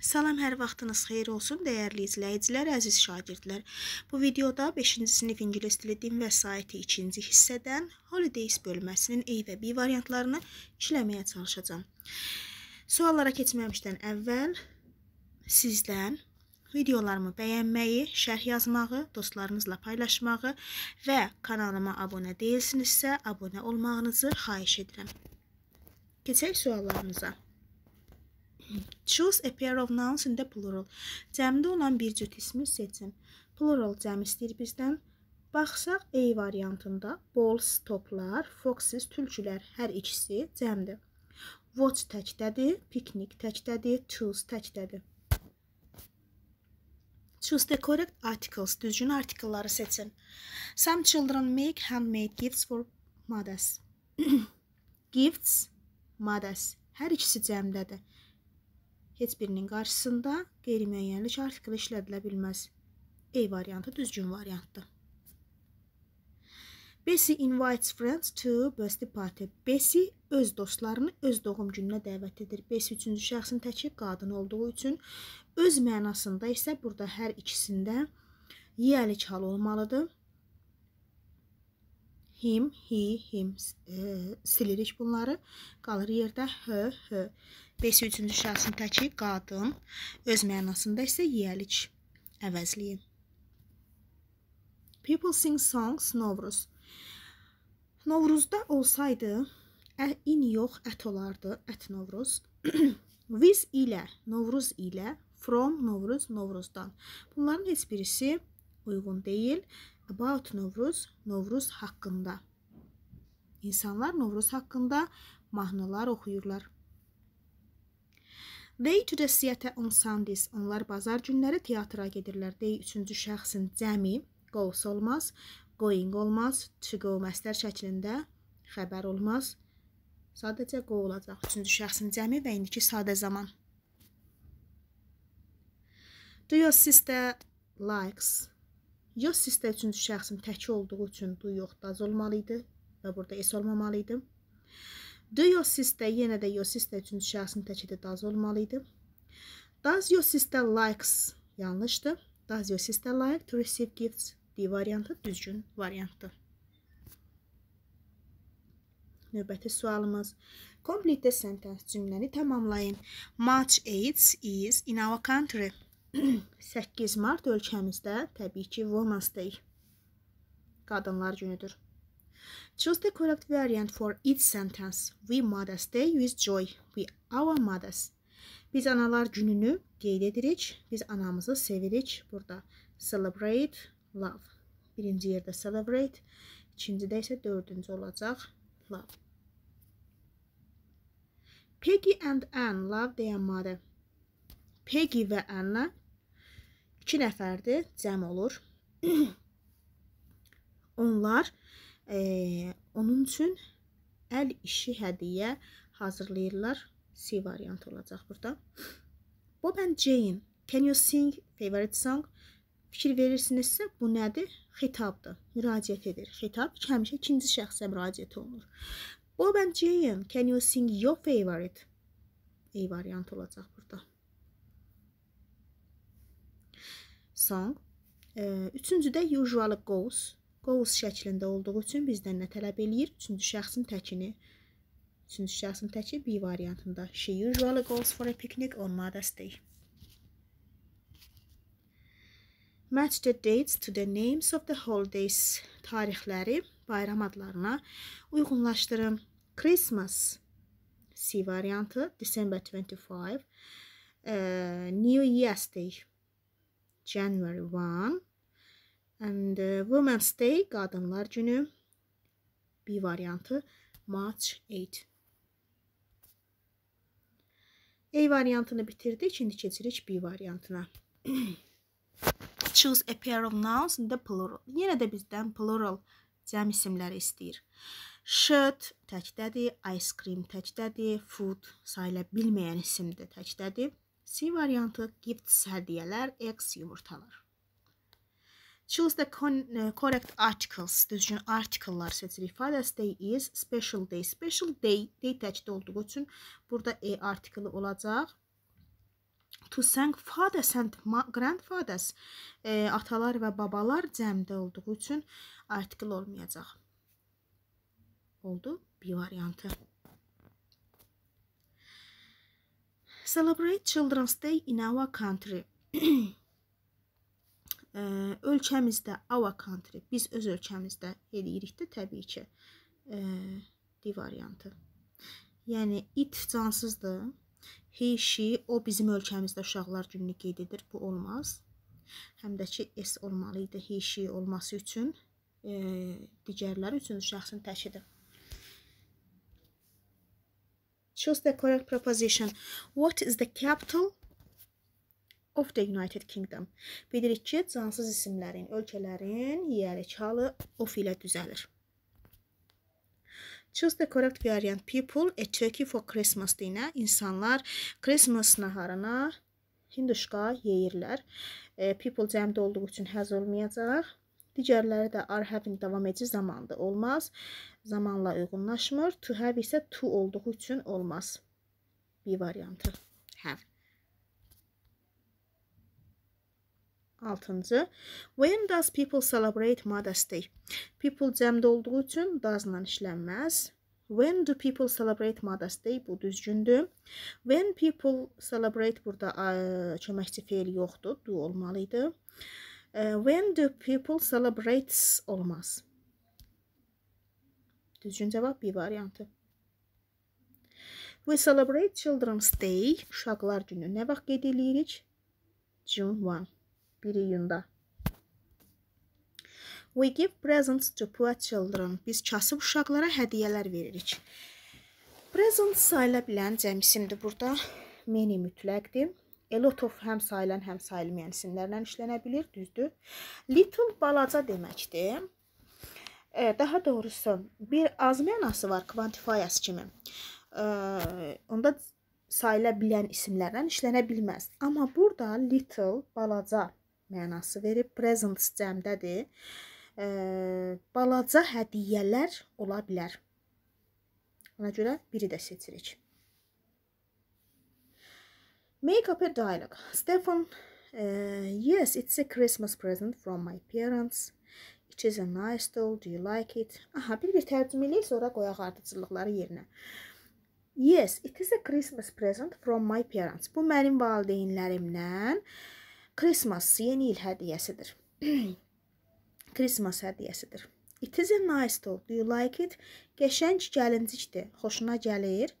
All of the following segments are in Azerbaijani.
Salam, hər vaxtınız xeyir olsun, dəyərli izləyicilər, əziz şagirdlər. Bu videoda 5-ci sinif ingilis dili din vəsaiti 2-ci hissədən Holidays bölməsinin A və B variantlarını işləməyə çalışacağım. Suallara keçməmişdən əvvəl sizdən videolarımı bəyənməyi, şərh yazmağı, dostlarınızla paylaşmağı və kanalıma abunə deyilsinizsə, abunə olmağınızı xahiş edirəm. Keçək suallarımıza. Choose a pair of nouns in the plural. Cəmdə olan bir cüt ismi seçin. Plural cəm istəyir bizdən. Baxsaq E variantında balls toplar, foxes tülkülər hər ikisi cəmdir. Watch təkdədir, picnic təkdədir, choose təkdədir. Choose the correct articles. Düzgün artikelları seçin. Some children make handmade gifts for mothers. gifts, mothers. Hər ikisi cəmdədir heç birinin qarşısında qeyri-müəyyənlik artikılı işlədilə bilməz. A variantı düzgün variantdır. Bessie invites friends to birthday party. Bessie öz dostlarını öz doğum gününə dəvət edir. Bessie üçüncü şəxsin təki qadın olduğu üçün öz mənasında isə burada hər ikisində yeəlik hal olmalıdır him, he, hims e, silirik bunları. Qalır yerdə hə, hə. 5 üçüncü şəxsin təki qadın, öz mənasında isə yelik əvəzliyin. People sing songs Novruz. Novruzda olsaydı, ə, in yox, ət olardı, ət Novruz. With ilə, Novruz ilə, from Novruz, Novruzdan. Bunların heç birisi uyğun deyil. About Novruz, Novruz haqqında. İnsanlar Novruz haqqında mahnılar oxuyurlar. They to the theater on Sundays. Onlar bazar günləri teatra gedirlər. They üçüncü şəxsin cəmi goes olmaz, going olmaz, to go məstər şəklində xəbər olmaz. Sadəcə go olacaq. Üçüncü şəxsin cəmi və indiki sadə zaman. Do your sister likes Ya sistə üçüncü şəxsin təki olduğu üçün du yoxdaz olmalı idi və burada es olmamalı idi. Du yo sistə yenə də yo sistə üçüncü şəxsin təki də daz olmalı idi. Does your sister likes yanlışdır. Does your sister like to receive gifts? D variantı düzgün variantdır. Növbəti sualımız. Complete the sentence cümləni tamamlayın. Much AIDS is in our country. 8 mart ölkəmizdə təbii ki, Women's Day qadınlar günüdür. Choose the correct variant for each sentence. We Mothers Day with joy. We our mothers. Biz analar gününü qeyd edirik. Biz anamızı sevirik. Burada celebrate, love. Birinci yerdə celebrate, ikincidə isə dördüncü olacaq love. Peggy and Anne love their mother. Peggy və Anna 2 nəfərdir, cəm olur. Onlar e, onun üçün əl işi hədiyyə hazırlayırlar. C variantı olacaq burada. Bob and Jane, can you sing favorite song? Fikir verirsinizsə, bu nədir? Xitabdır. Müraciət edir. Xitab həmişə ikinci şəxsə müraciət olunur. Bob and Jane, can you sing your favorite? E variantı olacaq burada. song. Üçüncüdə usual goes. Goes şəklində olduğu üçün bizdən nə tələb eləyir? Üçüncü şəxsin təkini. Üçüncü şəxsin təki B variantında. She usually goes for a picnic on Mother's Day. Match the dates to the names of the holidays. Tarixləri bayram adlarına uyğunlaşdırın. Christmas C variantı December 25, uh, New Year's Day January 1 and uh, Women's Day Qadınlar Günü B variantı March 8 A variantını bitirdik. Şimdi keçirik B variantına. Choose a pair of nouns in the plural. Yenə də bizdən plural cəm isimləri istəyir. Shirt təkdədir, ice cream təkdədir, food sayıla bilməyən isimdir təkdədir. C variantı gifts hədiyyələr, eggs yumurtalar. Choose the e, correct articles. Düzgün artikellar seçilir. İfadəsi day is special day. Special day, day təkdə olduğu üçün burada e artikli olacaq. To thank fathers and grandfathers. E, atalar və babalar cəmdə olduğu üçün artikl olmayacaq. Oldu B variantı. Celebrate Children's Day in our country. ölkəmizdə, our country, biz öz ölkəmizdə eləyirik də təbii ki. Ə, e, D variantı. Yəni it cansızdır. He, she, o bizim ölkəmizdə uşaqlar gününü qeyd edir. Bu olmaz. Həm də ki s olmalı idi he, she olması üçün, ə, e, digərləri üçün şəxsin təkidir choose the correct preposition what is the capital of the United Kingdom bilirik ki cansız isimlərin ölkələrin yeri çalı of ilə düzəlir Choose the correct variant. People a turkey for Christmas dinə insanlar Christmas naharına hinduşka yeyirlər. E, people cəmdə olduğu üçün həz olmayacaq. Digərləri də are having davam edici zamanda olmaz. Zamanla uyğunlaşmır. To have isə to olduğu üçün olmaz. B variantı. Have. Altıncı. When does people celebrate Mother's Day? People cəmdə olduğu üçün does-la işlənməz. When do people celebrate Mother's Day? Bu düzgündür. When people celebrate burada ə, köməkçi feil yoxdur. Do olmalı idi. When Eh, when do people celebrates olmaz? Düzgün cavab B variantı. We celebrate Children's Day, uşaqlar günü. Nə vaxt qeyd edirik? June 1, 1 iyunda. We give presents to poor children. Biz kasıb uşaqlara hədiyyələr veririk. Present sayıla bilən cəmisimdir burada. Many mütləqdir. Elotov həm sayilən, həm sayilməyən isimlərlə işlənə bilir, düzdür? Little balaca deməkdir. E, daha doğrusu bir az mənası var kvantifiyası kimi. E, onda sayıla bilən isimlərlə işlənə bilməz. Amma burada little balaca mənası verib present cəmdədir. E, balaca hədiyyələr ola bilər. Ona görə biri də seçirik. Make-up a dialogue. Stefan, uh, yes, it's a Christmas present from my parents. It is a nice doll. Do you like it? Aha, bir-bir tərcümə eləyək, sonra qoyaq ardıcıllıqları yerinə. Yes, it is a Christmas present from my parents. Bu mənim valideynlərimdən Christmas, yeni il hədiyyəsidir. Christmas hədiyyəsidir. It is a nice doll. Do you like it? Qəşəng gəlincikdir. Xoşuna gəlir?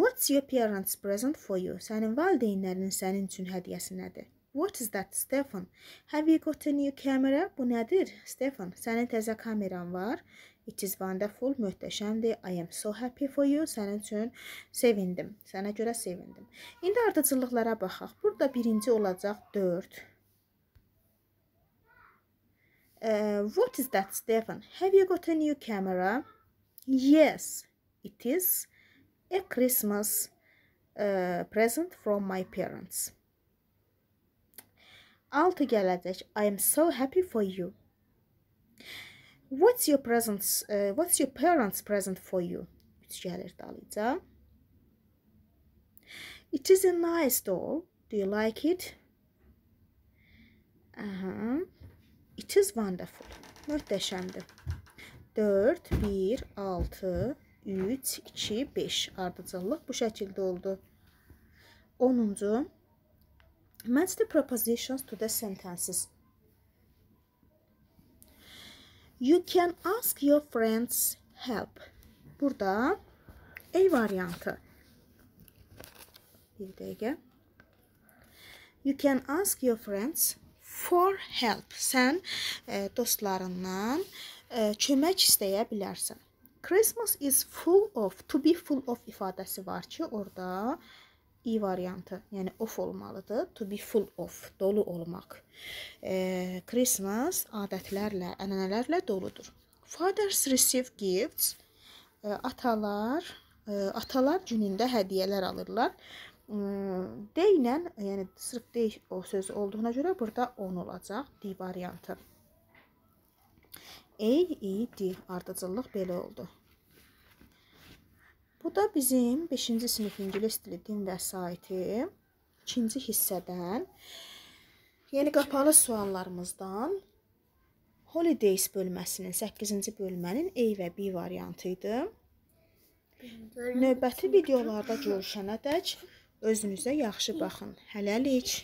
What's your parents present for you? Sənin valideynlərinin sənin üçün hədiyyəsi nədir? What is that, Stefan? Have you got a new camera? Bu nədir, Stefan? Sənin təzə kameran var. It is wonderful, möhtəşəmdir. I am so happy for you. Sənin üçün sevindim. Sənə görə sevindim. İndi ardıcıllıqlara baxaq. Burada birinci olacaq 4. Uh, what is that, Stefan? Have you got a new camera? Yes, it is a Christmas uh, present from my parents. 6 gələcək. I am so happy for you. What's your presents? Uh, what's your parents present for you? 3 gəlir dalıca. It is a nice doll. Do you like it? Aha. Uh -huh. It is wonderful. Möhtəşəmdir. 4 1 6 3, 2, 5 ardıcıllıq bu şəkildə oldu. 10-cu Match the prepositions to the sentences. You can ask your friends help. Burada A variantı. Bir dəqiqə. You can ask your friends for help. Sən e, dostlarından e, kömək istəyə bilərsən. Christmas is full of, to be full of ifadəsi var ki, orada i variantı, yəni of olmalıdır. To be full of, dolu olmaq. E, Christmas adətlərlə, ənənələrlə doludur. Fathers receive gifts. E, atalar, e, atalar günündə hədiyyələr alırlar. E, D ilə, yəni sırf D o söz olduğuna görə burada 10 olacaq D variantı. EID ardıcıllıq belə oldu. Bu da bizim 5-ci sinif ingilis dili din vəsaiti 2-ci hissədən yəni qapalı suallarımızdan Holidays bölməsinin 8-ci bölmənin A və B variantı idi. Növbəti videolarda görüşənədək özünüzə yaxşı baxın. Hələlik.